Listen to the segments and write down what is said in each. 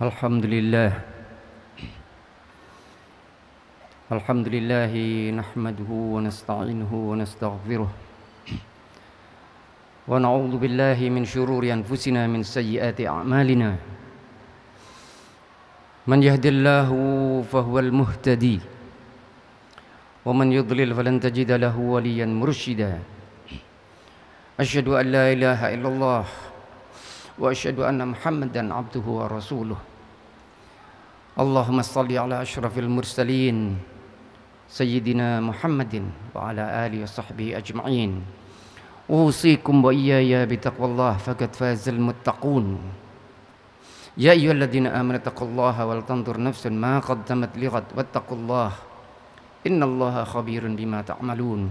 الحمد لله الحمد لله نحمده ونستعينه ونستغفره ونعوذ بالله من شرور أنفسنا من سيئات أعمالنا من يهد الله فهو المهتدي ومن يضلل فلن تجد له وليا مرشدا أشهد أن لا إله إلا الله وأشهد أن محمدا عبده ورسوله اللهم صل على أشرف المرسلين سيدنا محمد وعلى آله وصحبه أجمعين أوصيكم وإياي بتقوى الله فقد فاز المتقون يا أيها الذين آمنوا اتقوا الله ولتنظر نفس ما قدمت لغد واتقوا الله إن الله خبير بما تعملون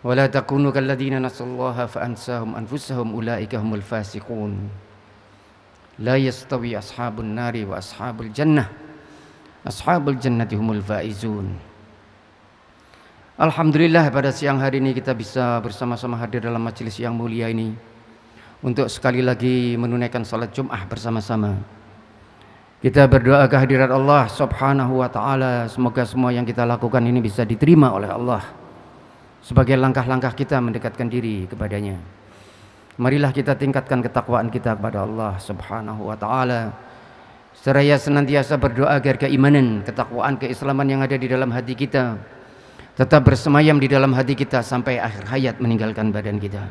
ولا تكونوا كالذين نسوا الله فأنساهم أنفسهم أولئك هم الفاسقون لا يستوي أصحاب النار وأصحاب الجنة أصحاب الجنة هم الفائزون Alhamdulillah pada siang hari ini kita bisa bersama-sama hadir dalam majelis yang mulia ini untuk sekali lagi menunaikan salat Jumat ah bersama-sama. Kita berdoa kehadiran Allah Subhanahu wa taala semoga semua yang kita lakukan ini bisa diterima oleh Allah sebagai langkah-langkah kita mendekatkan diri kepadanya. Marilah kita tingkatkan ketakwaan kita kepada Allah Subhanahu wa taala. Seraya senantiasa berdoa agar keimanan, ketakwaan, keislaman yang ada di dalam hati kita tetap bersemayam di dalam hati kita sampai akhir hayat meninggalkan badan kita.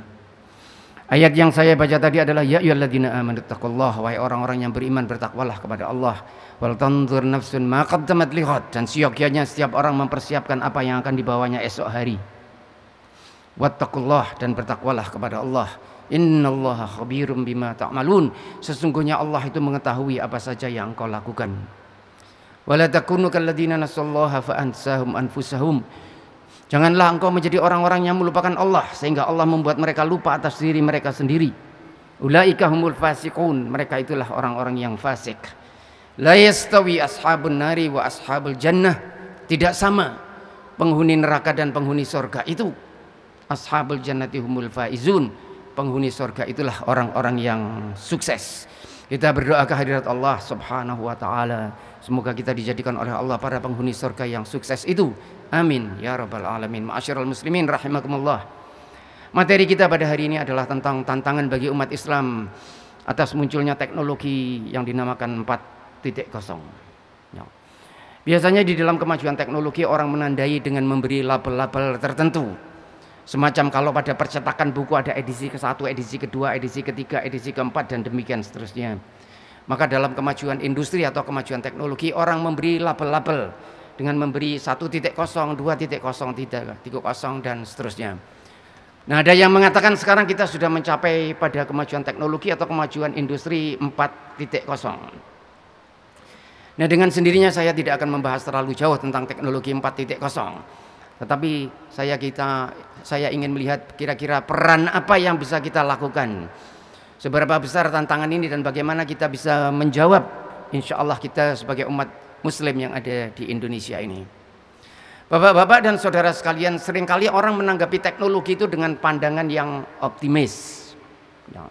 Ayat yang saya baca tadi adalah ya ayyuhalladzina amanu taqullaha wahai orang-orang yang beriman bertakwalah kepada Allah wal tanzur nafsun ma qaddamat lighad dan siogyanya setiap orang mempersiapkan apa yang akan dibawanya esok hari wattaqullah dan bertakwalah kepada Allah innallaha khabirum bima ta'malun sesungguhnya Allah itu mengetahui apa saja yang engkau lakukan wala takunu kalladzina nasallaha fa ansahum anfusahum janganlah engkau menjadi orang-orang yang melupakan Allah sehingga Allah membuat mereka lupa atas diri mereka sendiri ulaika humul fasiqun mereka itulah orang-orang yang fasik la yastawi ashabun nari wa ashabul jannah tidak sama penghuni neraka dan penghuni surga itu ashabul jannati humul faizun penghuni surga itulah orang-orang yang sukses kita berdoa kehadirat Allah subhanahu wa ta'ala semoga kita dijadikan oleh Allah para penghuni surga yang sukses itu amin ya rabbal alamin ma'asyiral muslimin rahimakumullah materi kita pada hari ini adalah tentang tantangan bagi umat Islam atas munculnya teknologi yang dinamakan 4.0 ya. Biasanya di dalam kemajuan teknologi orang menandai dengan memberi label-label tertentu Semacam kalau pada percetakan buku ada edisi ke satu edisi kedua edisi ketiga edisi keempat dan demikian seterusnya. Maka dalam kemajuan industri atau kemajuan teknologi orang memberi label-label dengan memberi 1.0, 2.0, kosong dan seterusnya. Nah, ada yang mengatakan sekarang kita sudah mencapai pada kemajuan teknologi atau kemajuan industri 4.0. Nah dengan sendirinya saya tidak akan membahas terlalu jauh tentang teknologi 4.0 tetapi saya kita saya ingin melihat kira-kira peran apa yang bisa kita lakukan. Seberapa besar tantangan ini dan bagaimana kita bisa menjawab insya Allah kita sebagai umat muslim yang ada di Indonesia ini. Bapak-bapak dan saudara sekalian seringkali orang menanggapi teknologi itu dengan pandangan yang optimis. Ya.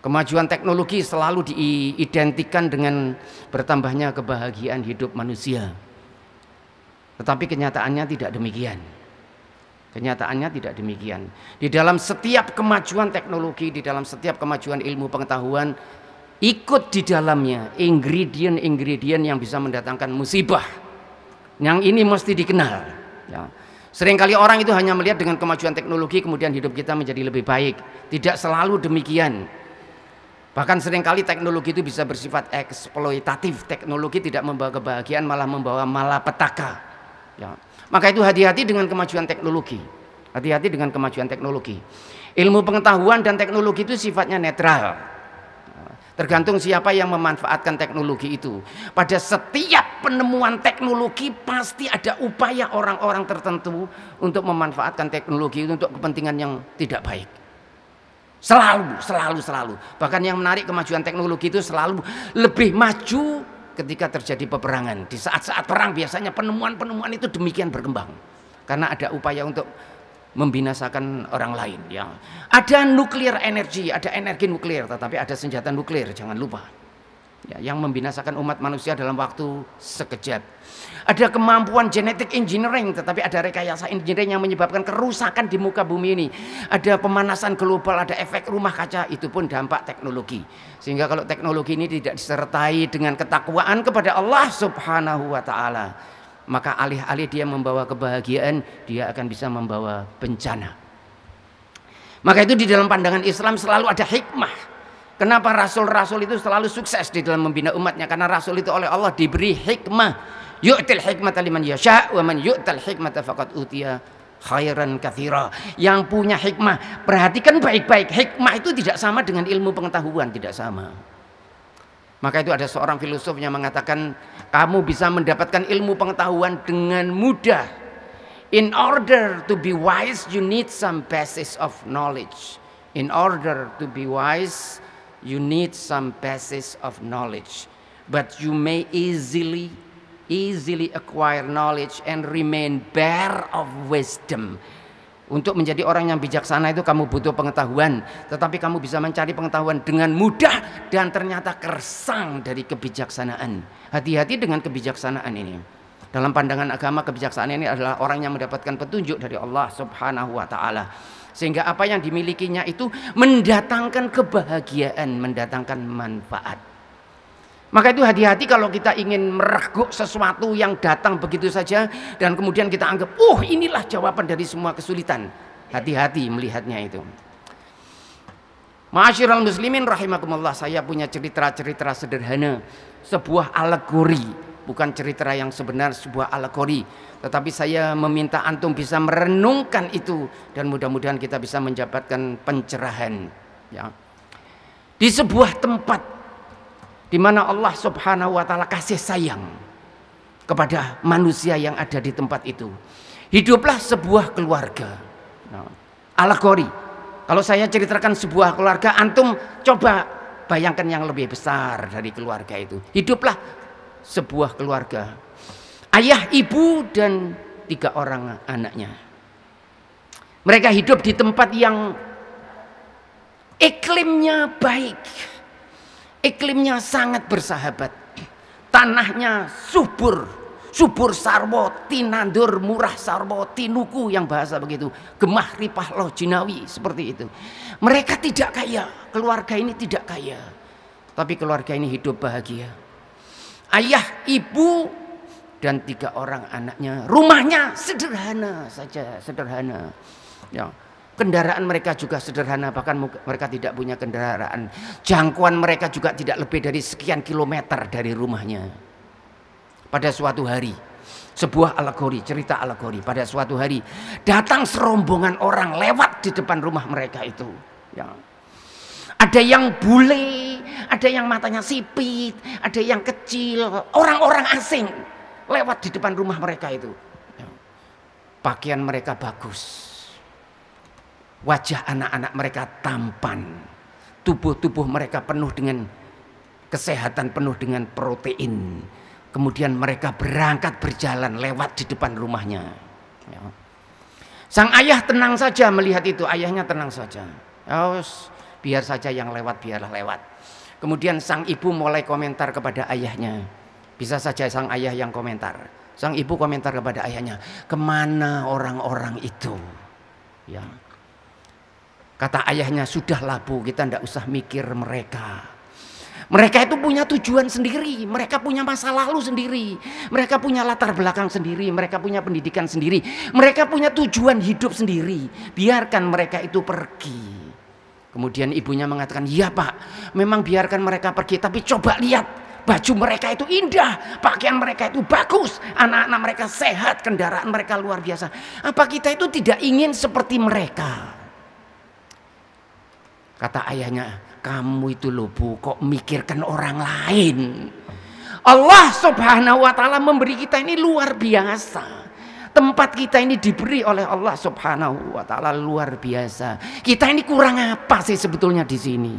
Kemajuan teknologi selalu diidentikan dengan bertambahnya kebahagiaan hidup manusia. Tetapi kenyataannya tidak demikian. Kenyataannya tidak demikian. Di dalam setiap kemajuan teknologi, di dalam setiap kemajuan ilmu pengetahuan, ikut di dalamnya ingredient-ingredient yang bisa mendatangkan musibah. Yang ini mesti dikenal. Ya. Seringkali orang itu hanya melihat dengan kemajuan teknologi kemudian hidup kita menjadi lebih baik. Tidak selalu demikian. Bahkan seringkali teknologi itu bisa bersifat eksploitatif. Teknologi tidak membawa kebahagiaan malah membawa malapetaka. Ya. Maka itu hati-hati dengan kemajuan teknologi. Hati-hati dengan kemajuan teknologi. Ilmu pengetahuan dan teknologi itu sifatnya netral. Tergantung siapa yang memanfaatkan teknologi itu. Pada setiap penemuan teknologi pasti ada upaya orang-orang tertentu untuk memanfaatkan teknologi itu untuk kepentingan yang tidak baik. Selalu, selalu, selalu. Bahkan yang menarik kemajuan teknologi itu selalu lebih maju ketika terjadi peperangan. Di saat-saat perang biasanya penemuan-penemuan itu demikian berkembang. Karena ada upaya untuk membinasakan orang lain ya. Ada nuklir energi, ada energi nuklir, tetapi ada senjata nuklir, jangan lupa ya, yang membinasakan umat manusia dalam waktu sekejap. Ada kemampuan genetik engineering, tetapi ada rekayasa engineering yang menyebabkan kerusakan di muka bumi ini. Ada pemanasan global, ada efek rumah kaca, itu pun dampak teknologi. Sehingga kalau teknologi ini tidak disertai dengan ketakwaan kepada Allah Subhanahu wa taala, maka alih-alih dia membawa kebahagiaan, dia akan bisa membawa bencana. Maka itu di dalam pandangan Islam selalu ada hikmah Kenapa rasul-rasul itu selalu sukses di dalam membina umatnya? Karena rasul itu oleh Allah diberi hikmah. Yu'til hikmata liman yasha' wa man yu'tal hikmata faqad utiya khairan kathira. Yang punya hikmah, perhatikan baik-baik. Hikmah itu tidak sama dengan ilmu pengetahuan, tidak sama. Maka itu ada seorang filosof yang mengatakan, kamu bisa mendapatkan ilmu pengetahuan dengan mudah. In order to be wise, you need some basis of knowledge. In order to be wise, you need some basis of knowledge. But you may easily, easily acquire knowledge and remain bare of wisdom. Untuk menjadi orang yang bijaksana itu kamu butuh pengetahuan, tetapi kamu bisa mencari pengetahuan dengan mudah dan ternyata kersang dari kebijaksanaan. Hati-hati dengan kebijaksanaan ini. Dalam pandangan agama kebijaksanaan ini adalah orang yang mendapatkan petunjuk dari Allah Subhanahu wa taala. Sehingga apa yang dimilikinya itu mendatangkan kebahagiaan, mendatangkan manfaat. Maka itu hati-hati kalau kita ingin meraguk sesuatu yang datang begitu saja dan kemudian kita anggap, "Oh, inilah jawaban dari semua kesulitan." Hati-hati melihatnya itu. Ma'asyiral muslimin rahimakumullah, saya punya cerita-cerita sederhana, sebuah alegori bukan cerita yang sebenar sebuah alegori tetapi saya meminta antum bisa merenungkan itu dan mudah-mudahan kita bisa mendapatkan pencerahan ya di sebuah tempat di mana Allah Subhanahu wa taala kasih sayang kepada manusia yang ada di tempat itu hiduplah sebuah keluarga nah, alegori kalau saya ceritakan sebuah keluarga antum coba bayangkan yang lebih besar dari keluarga itu hiduplah sebuah keluarga. Ayah, ibu, dan tiga orang anaknya. Mereka hidup di tempat yang iklimnya baik. Iklimnya sangat bersahabat. Tanahnya subur. Subur sarwo, tinandur, murah sarwo, tinuku yang bahasa begitu. Gemah ripah loh jinawi seperti itu. Mereka tidak kaya. Keluarga ini tidak kaya. Tapi keluarga ini hidup bahagia ayah, ibu, dan tiga orang anaknya. Rumahnya sederhana saja, sederhana. Ya. Kendaraan mereka juga sederhana, bahkan mereka tidak punya kendaraan. Jangkauan mereka juga tidak lebih dari sekian kilometer dari rumahnya. Pada suatu hari, sebuah alegori, cerita alegori. Pada suatu hari, datang serombongan orang lewat di depan rumah mereka itu. Ya. Ada yang bule, ada yang matanya sipit, ada yang kecil, orang-orang asing lewat di depan rumah mereka itu. Ya. Pakaian mereka bagus. Wajah anak-anak mereka tampan. Tubuh-tubuh mereka penuh dengan kesehatan, penuh dengan protein. Kemudian mereka berangkat berjalan lewat di depan rumahnya. Ya. Sang ayah tenang saja melihat itu, ayahnya tenang saja. Oh, biar saja yang lewat biarlah lewat. Kemudian sang ibu mulai komentar kepada ayahnya. Bisa saja sang ayah yang komentar. Sang ibu komentar kepada ayahnya, kemana orang-orang itu? Ya. Kata ayahnya, sudah labu kita tidak usah mikir mereka. Mereka itu punya tujuan sendiri, mereka punya masa lalu sendiri, mereka punya latar belakang sendiri, mereka punya pendidikan sendiri, mereka punya tujuan hidup sendiri. Biarkan mereka itu pergi. Kemudian ibunya mengatakan, iya Pak, memang biarkan mereka pergi, tapi coba lihat baju mereka itu indah, pakaian mereka itu bagus, anak-anak mereka sehat, kendaraan mereka luar biasa. Apa kita itu tidak ingin seperti mereka?" Kata ayahnya, "Kamu itu loh, Bu, kok mikirkan orang lain?" Allah Subhanahu wa taala memberi kita ini luar biasa tempat kita ini diberi oleh Allah Subhanahu wa taala luar biasa. Kita ini kurang apa sih sebetulnya di sini?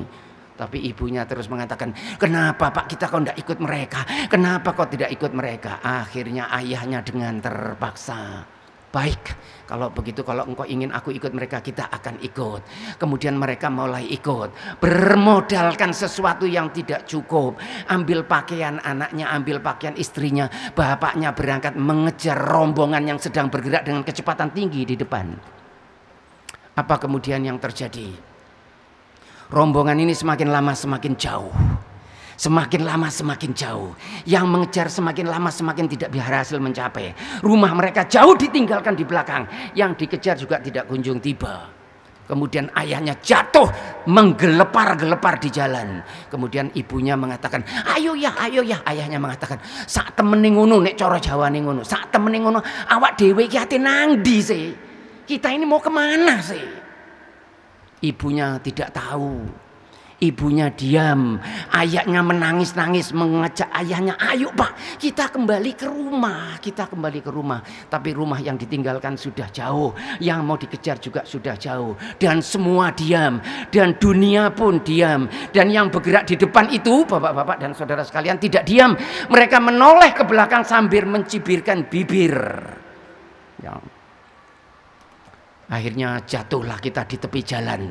Tapi ibunya terus mengatakan, kenapa pak kita kok tidak ikut mereka? Kenapa kok tidak ikut mereka? Akhirnya ayahnya dengan terpaksa Baik, kalau begitu kalau engkau ingin aku ikut mereka, kita akan ikut. Kemudian mereka mulai ikut. Bermodalkan sesuatu yang tidak cukup. Ambil pakaian anaknya, ambil pakaian istrinya. Bapaknya berangkat mengejar rombongan yang sedang bergerak dengan kecepatan tinggi di depan. Apa kemudian yang terjadi? Rombongan ini semakin lama semakin jauh Semakin lama semakin jauh. Yang mengejar semakin lama semakin tidak berhasil mencapai. Rumah mereka jauh ditinggalkan di belakang. Yang dikejar juga tidak kunjung tiba. Kemudian ayahnya jatuh menggelepar-gelepar di jalan. Kemudian ibunya mengatakan, ayo ya, ayo ya. Ayahnya mengatakan, saat temen ngono nek coro Jawa ngono. saat temen ngono awak dewe ki nangdi nang sih. Kita ini mau kemana sih? Ibunya tidak tahu Ibunya diam, ayahnya menangis-nangis mengajak ayahnya, "Ayo, Pak, kita kembali ke rumah, kita kembali ke rumah." Tapi rumah yang ditinggalkan sudah jauh, yang mau dikejar juga sudah jauh, dan semua diam, dan dunia pun diam, dan yang bergerak di depan itu, Bapak-bapak dan Saudara sekalian, tidak diam. Mereka menoleh ke belakang sambil mencibirkan bibir. Ya. Akhirnya jatuhlah kita di tepi jalan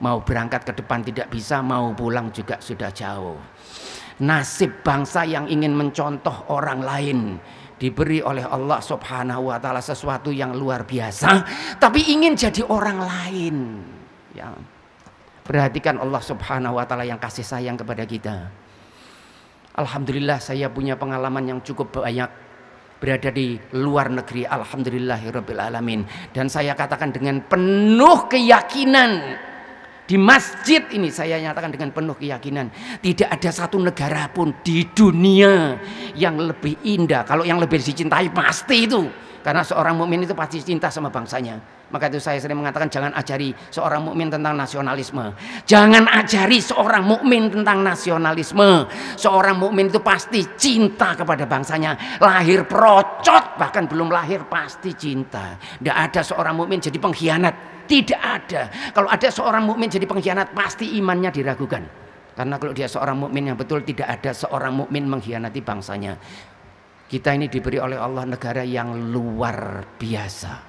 mau berangkat ke depan tidak bisa, mau pulang juga sudah jauh. Nasib bangsa yang ingin mencontoh orang lain diberi oleh Allah Subhanahu wa taala sesuatu yang luar biasa tapi ingin jadi orang lain. Ya. Perhatikan Allah Subhanahu wa taala yang kasih sayang kepada kita. Alhamdulillah saya punya pengalaman yang cukup banyak berada di luar negeri alhamdulillahirabbil alamin dan saya katakan dengan penuh keyakinan di masjid ini saya nyatakan dengan penuh keyakinan, tidak ada satu negara pun di dunia yang lebih indah. Kalau yang lebih dicintai pasti itu karena seorang mukmin itu pasti cinta sama bangsanya. Maka itu saya sering mengatakan jangan ajari seorang mukmin tentang nasionalisme. Jangan ajari seorang mukmin tentang nasionalisme. Seorang mukmin itu pasti cinta kepada bangsanya. Lahir procot bahkan belum lahir pasti cinta. Tidak ada seorang mukmin jadi pengkhianat. Tidak ada. Kalau ada seorang mukmin jadi pengkhianat pasti imannya diragukan. Karena kalau dia seorang mukmin yang betul tidak ada seorang mukmin mengkhianati bangsanya. Kita ini diberi oleh Allah negara yang luar biasa.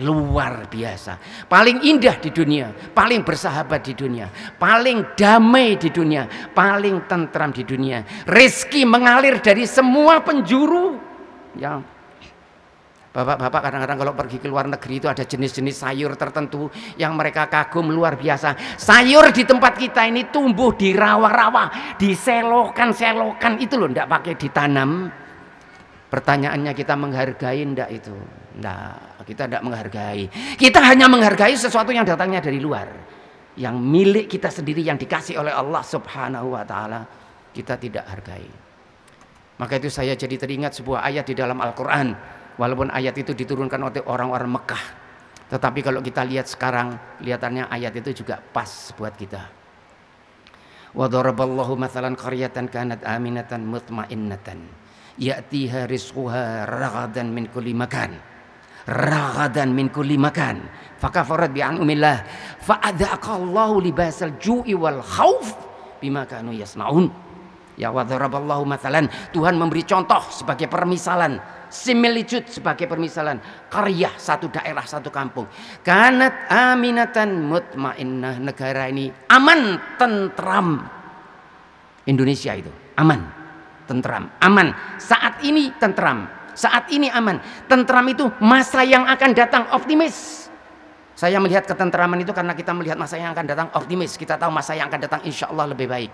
Luar biasa, paling indah di dunia, paling bersahabat di dunia, paling damai di dunia, paling tentram di dunia. Rizki mengalir dari semua penjuru. Ya, Bapak-bapak kadang-kadang kalau pergi ke luar negeri itu ada jenis-jenis sayur tertentu yang mereka kagum luar biasa. Sayur di tempat kita ini tumbuh di rawa-rawa, diselokan-selokan itu loh, tidak pakai ditanam. Pertanyaannya kita menghargai ndak itu? Ndak, kita tidak menghargai. Kita hanya menghargai sesuatu yang datangnya dari luar. Yang milik kita sendiri yang dikasih oleh Allah Subhanahu wa taala kita tidak hargai. Maka itu saya jadi teringat sebuah ayat di dalam Al-Qur'an. Walaupun ayat itu diturunkan oleh orang-orang Mekah. Tetapi kalau kita lihat sekarang, kelihatannya ayat itu juga pas buat kita. Wa daraballahu mathalan qaryatan kanat aminatan mutmainnatan ya'tiha rizquha raghadan min kulli makan raghadan min kulli makan fakafarat bi anumillah fa adzaqallahu libasal ju'i wal khauf bima kanu yasnaun ya wa daraballahu mathalan Tuhan memberi contoh sebagai permisalan similitude sebagai permisalan karya satu daerah satu kampung kanat aminatan mutmainnah negara ini aman tentram Indonesia itu aman tentram, aman. Saat ini tentram, saat ini aman. Tentram itu masa yang akan datang optimis. Saya melihat ketentraman itu karena kita melihat masa yang akan datang optimis. Kita tahu masa yang akan datang insya Allah lebih baik.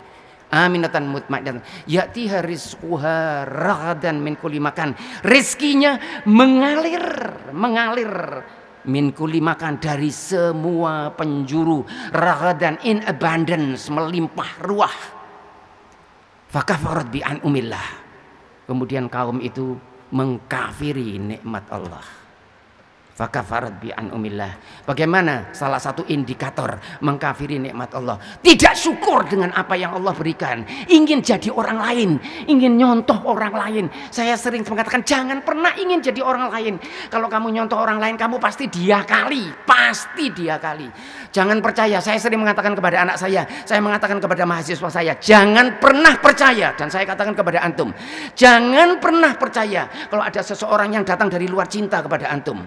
Aminatan mutmainatan. Ya'tiha rizquha ragadan min kulli makan. Rizkinya mengalir, mengalir min kulli makan dari semua penjuru ragadan in abundance melimpah ruah Fakafarat bi an umillah. Kemudian kaum itu mengkafiri nikmat Allah. Fakafarat bi an umillah. Bagaimana salah satu indikator mengkafiri nikmat Allah? Tidak syukur dengan apa yang Allah berikan. Ingin jadi orang lain, ingin nyontoh orang lain. Saya sering mengatakan jangan pernah ingin jadi orang lain. Kalau kamu nyontoh orang lain, kamu pasti dia kali, pasti dia kali. Jangan percaya. Saya sering mengatakan kepada anak saya, saya mengatakan kepada mahasiswa saya, jangan pernah percaya dan saya katakan kepada antum, jangan pernah percaya kalau ada seseorang yang datang dari luar cinta kepada antum.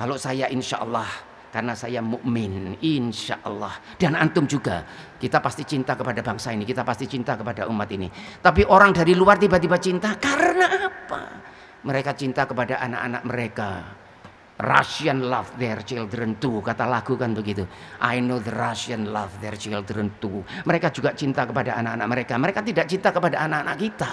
Kalau saya insya Allah, karena saya mukmin, insya Allah. Dan antum juga, kita pasti cinta kepada bangsa ini, kita pasti cinta kepada umat ini. Tapi orang dari luar tiba-tiba cinta, karena apa? Mereka cinta kepada anak-anak mereka. Russian love their children too, kata lagu kan begitu. I know the Russian love their children too. Mereka juga cinta kepada anak-anak mereka. Mereka tidak cinta kepada anak-anak kita.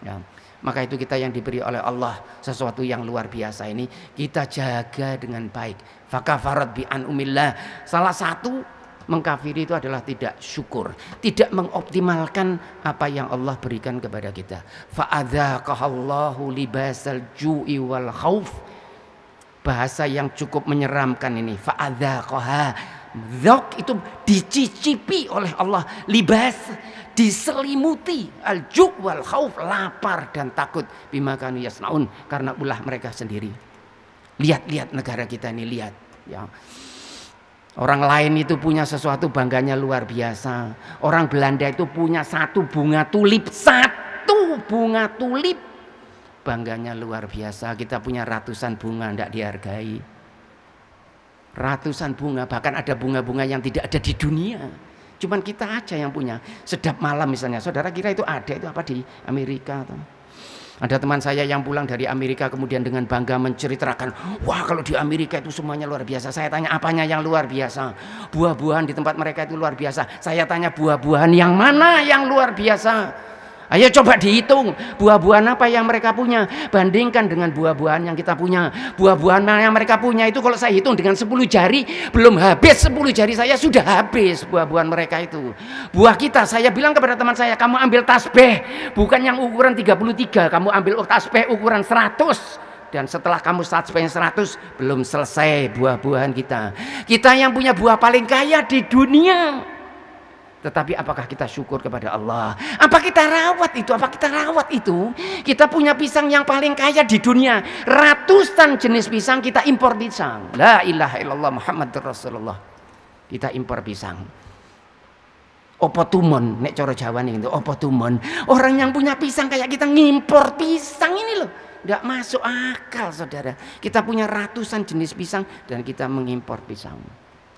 Ya maka itu kita yang diberi oleh Allah sesuatu yang luar biasa ini kita jaga dengan baik fakafarat bi an umillah salah satu mengkafiri itu adalah tidak syukur, tidak mengoptimalkan apa yang Allah berikan kepada kita. Fa'adzaqahallahu libasal ju'i wal khauf. Bahasa yang cukup menyeramkan ini. Fa'adzaqaha. Dzaq itu dicicipi oleh Allah libas diselimuti al wal khauf lapar dan takut bimakan yasnaun karena ulah mereka sendiri. Lihat-lihat negara kita ini lihat ya. Orang lain itu punya sesuatu bangganya luar biasa. Orang Belanda itu punya satu bunga tulip, satu bunga tulip bangganya luar biasa. Kita punya ratusan bunga tidak dihargai. Ratusan bunga, bahkan ada bunga-bunga yang tidak ada di dunia Cuman kita aja yang punya. Sedap malam misalnya. Saudara kira itu ada itu apa di Amerika atau ada teman saya yang pulang dari Amerika kemudian dengan bangga menceritakan, wah kalau di Amerika itu semuanya luar biasa. Saya tanya apanya yang luar biasa? Buah-buahan di tempat mereka itu luar biasa. Saya tanya buah-buahan yang mana yang luar biasa? Ayo coba dihitung buah-buahan apa yang mereka punya. Bandingkan dengan buah-buahan yang kita punya. Buah-buahan yang mereka punya itu kalau saya hitung dengan 10 jari belum habis 10 jari saya sudah habis buah-buahan mereka itu. Buah kita saya bilang kepada teman saya kamu ambil tasbih bukan yang ukuran 33 kamu ambil tasbih ukuran 100 dan setelah kamu yang 100 belum selesai buah-buahan kita. Kita yang punya buah paling kaya di dunia. Tetapi apakah kita syukur kepada Allah? Apa kita rawat itu? Apa kita rawat itu? Kita punya pisang yang paling kaya di dunia. Ratusan jenis pisang kita impor pisang. La ilaha illallah Muhammad Rasulullah. Kita impor pisang. Opo tumon, nek coro Jawa nih itu. Opo tumon. Orang yang punya pisang kayak kita ngimpor pisang ini loh. Tidak masuk akal saudara. Kita punya ratusan jenis pisang dan kita mengimpor pisang.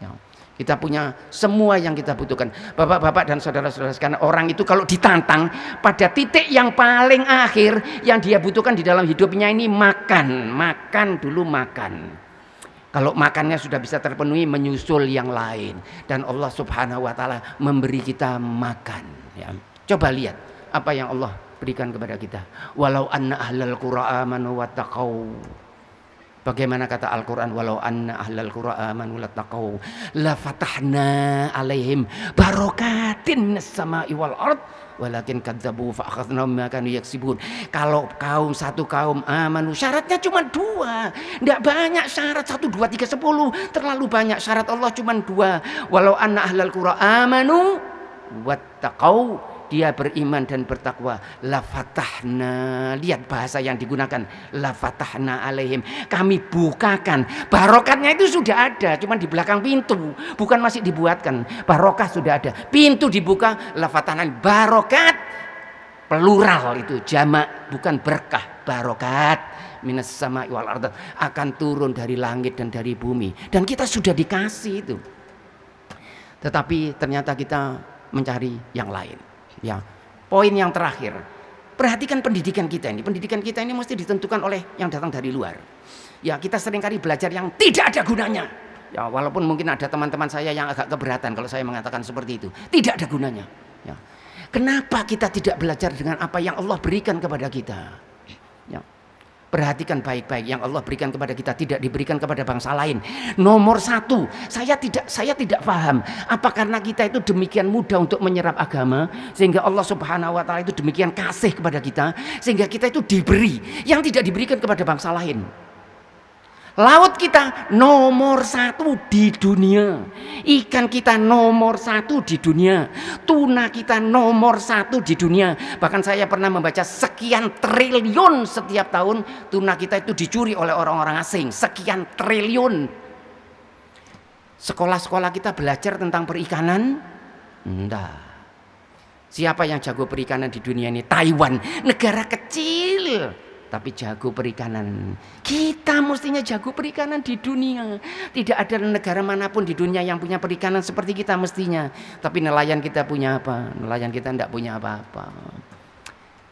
Ya. Kita punya semua yang kita butuhkan. Bapak-bapak dan saudara-saudara sekalian, orang itu kalau ditantang pada titik yang paling akhir yang dia butuhkan di dalam hidupnya ini makan, makan dulu makan. Kalau makannya sudah bisa terpenuhi menyusul yang lain dan Allah Subhanahu wa taala memberi kita makan, ya. Coba lihat apa yang Allah berikan kepada kita. Walau anna ahlal qura amanu wattaqau Bagaimana kata Al-Quran walau anna ahlal qura amanu takau la fatahna alaihim barokatin sama iwal ard walakin kadzabu fa akhadnahum ma kanu Kalau kaum satu kaum amanu syaratnya cuma dua. Tidak banyak syarat satu dua tiga sepuluh. Terlalu banyak syarat Allah cuma dua. Walau anna ahlal qura amanu wattaqau dia beriman dan bertakwa la fatahna lihat bahasa yang digunakan la fatahna alaihim kami bukakan barokatnya itu sudah ada cuman di belakang pintu bukan masih dibuatkan barokah sudah ada pintu dibuka la fatahna barokat plural itu jamak bukan berkah barokat minas sama wal ardat akan turun dari langit dan dari bumi dan kita sudah dikasih itu tetapi ternyata kita mencari yang lain Ya, poin yang terakhir. Perhatikan pendidikan kita ini. Pendidikan kita ini mesti ditentukan oleh yang datang dari luar. Ya, kita seringkali belajar yang tidak ada gunanya. Ya, walaupun mungkin ada teman-teman saya yang agak keberatan kalau saya mengatakan seperti itu. Tidak ada gunanya. Ya. Kenapa kita tidak belajar dengan apa yang Allah berikan kepada kita? Perhatikan baik-baik yang Allah berikan kepada kita tidak diberikan kepada bangsa lain. Nomor satu, saya tidak saya tidak paham apa karena kita itu demikian mudah untuk menyerap agama sehingga Allah Subhanahu Wa Taala itu demikian kasih kepada kita sehingga kita itu diberi yang tidak diberikan kepada bangsa lain. Laut kita nomor satu di dunia. Ikan kita nomor satu di dunia. Tuna kita nomor satu di dunia. Bahkan saya pernah membaca sekian triliun setiap tahun tuna kita itu dicuri oleh orang-orang asing. Sekian triliun. Sekolah-sekolah kita belajar tentang perikanan? Enggak. Siapa yang jago perikanan di dunia ini? Taiwan, negara kecil tapi jago perikanan. Kita mestinya jago perikanan di dunia. Tidak ada negara manapun di dunia yang punya perikanan seperti kita mestinya. Tapi nelayan kita punya apa? Nelayan kita tidak punya apa-apa.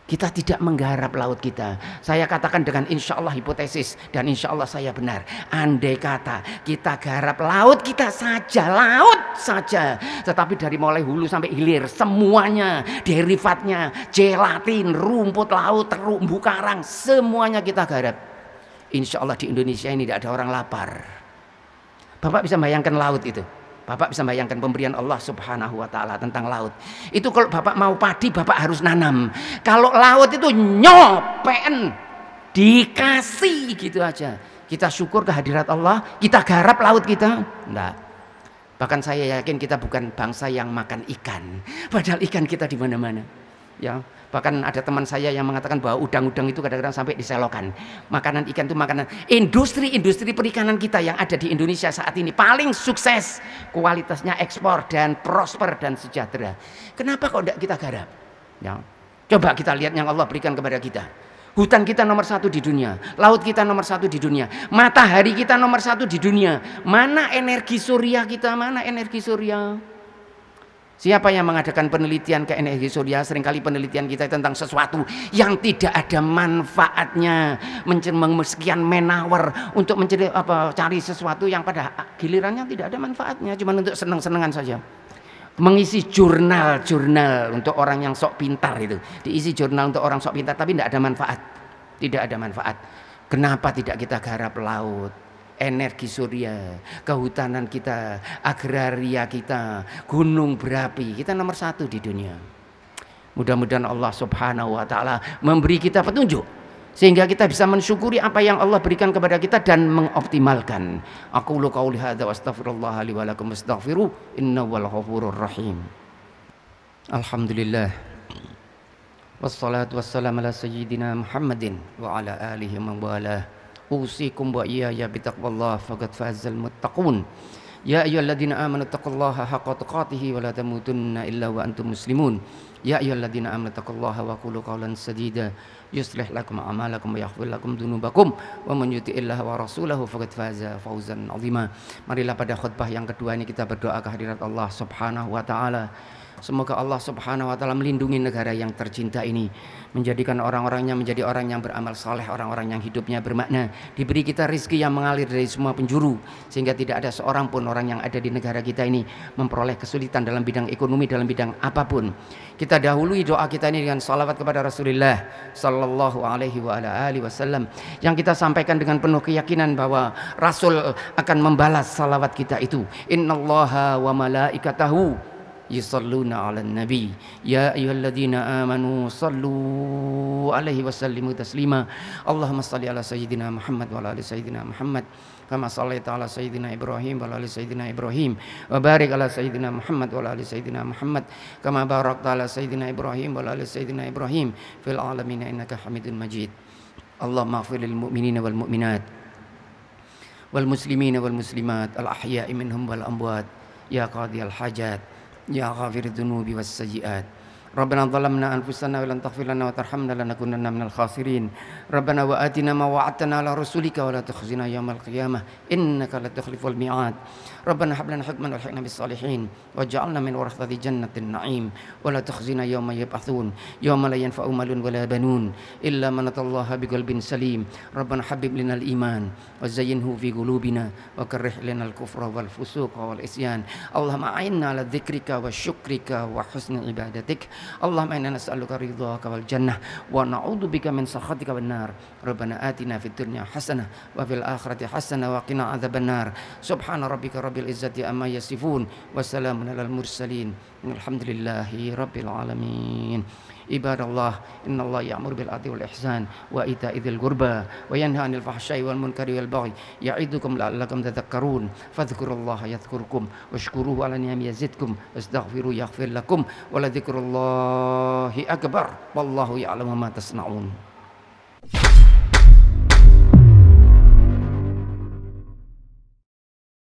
Kita tidak menggarap laut kita. Saya katakan dengan insya Allah hipotesis dan insya Allah saya benar. Andai kata kita garap laut kita saja, laut saja. Tetapi dari mulai hulu sampai hilir semuanya, derivatnya, gelatin, rumput laut, terumbu karang, semuanya kita garap. Insya Allah di Indonesia ini tidak ada orang lapar. Bapak bisa bayangkan laut itu. Bapak bisa bayangkan pemberian Allah Subhanahu wa taala tentang laut. Itu kalau Bapak mau padi, Bapak harus nanam. Kalau laut itu nyopen dikasih gitu aja. Kita syukur kehadirat Allah, kita garap laut kita. Enggak. Bahkan saya yakin kita bukan bangsa yang makan ikan. Padahal ikan kita di mana-mana ya bahkan ada teman saya yang mengatakan bahwa udang-udang itu kadang-kadang sampai diselokan makanan ikan itu makanan industri-industri perikanan kita yang ada di Indonesia saat ini paling sukses kualitasnya ekspor dan prosper dan sejahtera kenapa kok tidak kita garap ya coba kita lihat yang Allah berikan kepada kita Hutan kita nomor satu di dunia, laut kita nomor satu di dunia, matahari kita nomor satu di dunia. Mana energi surya kita? Mana energi surya? Siapa yang mengadakan penelitian ke energi surya? Seringkali penelitian kita tentang sesuatu yang tidak ada manfaatnya, sekian menawar untuk mencari apa cari sesuatu yang pada gilirannya tidak ada manfaatnya, cuma untuk seneng-senengan saja. Mengisi jurnal-jurnal untuk orang yang sok pintar itu, diisi jurnal untuk orang sok pintar tapi tidak ada manfaat, tidak ada manfaat. Kenapa tidak kita garap laut? energi surya, kehutanan kita, agraria kita, gunung berapi. Kita nomor satu di dunia. Mudah-mudahan Allah subhanahu wa ta'ala memberi kita petunjuk. Sehingga kita bisa mensyukuri apa yang Allah berikan kepada kita dan mengoptimalkan. Aku lu qawli hadha wa astaghfirullah li walakum astaghfiru inna wal rahim. Alhamdulillah. Wassalatu wassalamu ala sayyidina Muhammadin wa ala alihi wa ala usikum wa iyaya bitaqwallah faqad fazal muttaqun ya ayyuhalladzina amanu taqullaha haqqa tuqatih wa la tamutunna illa wa antum muslimun ya ayyuhalladzina amanu taqullaha wa qulu qawlan sadida yuslih lakum a'malakum wa yaghfir lakum dhunubakum wa man yuti'illah wa rasulahu faqad faza fawzan 'azima marilah pada khutbah yang kedua ini kita berdoa kehadirat Allah Subhanahu wa taala Semoga Allah Subhanahu wa taala melindungi negara yang tercinta ini, menjadikan orang-orangnya menjadi orang yang beramal saleh, orang-orang yang hidupnya bermakna, diberi kita rizki yang mengalir dari semua penjuru sehingga tidak ada seorang pun orang yang ada di negara kita ini memperoleh kesulitan dalam bidang ekonomi, dalam bidang apapun. Kita dahului doa kita ini dengan salawat kepada Rasulullah sallallahu alaihi wa ala alihi wasallam yang kita sampaikan dengan penuh keyakinan bahwa Rasul akan membalas salawat kita itu. Innallaha wa malaikatahu يصلون على النبي يا أيها الذين آمنوا صلوا عليه وسلموا تسليما اللهم صل على سيدنا محمد وعلى آل سيدنا محمد كما صليت على سيدنا إبراهيم وعلى آل سيدنا إبراهيم وبارك على سيدنا محمد وعلى آل سيدنا محمد كما باركت على سيدنا إبراهيم وعلى آل سيدنا إبراهيم في العالمين إنك حميد مجيد اللهم اغفر للمؤمنين والمؤمنات والمسلمين والمسلمات الأحياء منهم والأموات يا قاضي الحاجات يا غافر الذنوب والسيئات ربنا ظلمنا أنفسنا ولن تغفر لنا وترحمنا لنكونن من الخاسرين ربنا وآتنا ما وعدتنا على رسلك ولا تخزنا يوم القيامة إنك لا تخلف الميعاد ربنا هب لنا حكما والحقنا بالصالحين واجعلنا من ورثة جنة النعيم ولا تخزنا يوم يبعثون يوم لا ينفع مال ولا بنون إلا من أتى الله بقلب سليم ربنا حبب لنا الإيمان وزينه في قلوبنا وكره لنا الكفر والفسوق والعصيان اللهم أعنا على ذكرك وشكرك وحسن عبادتك اللهم إنا نسألك رضاك والجنة ونعوذ بك من سخطك والنار ربنا آتنا في الدنيا حسنة وفي الآخرة حسنة وقنا عذاب النار سبحان ربك رب العزة أما يصفون وسلام على المرسلين الحمد لله رب العالمين عباد الله إن الله يأمر بالعدل والإحسان وإيتاء ذي القربى وينهى عن الفحشاء والمنكر والبغي يعظكم لعلكم تذكرون فاذكروا الله يذكركم واشكروه على نعمه يزدكم واستغفروه يغفر لكم ولذكر الله أكبر والله يعلم ما تصنعون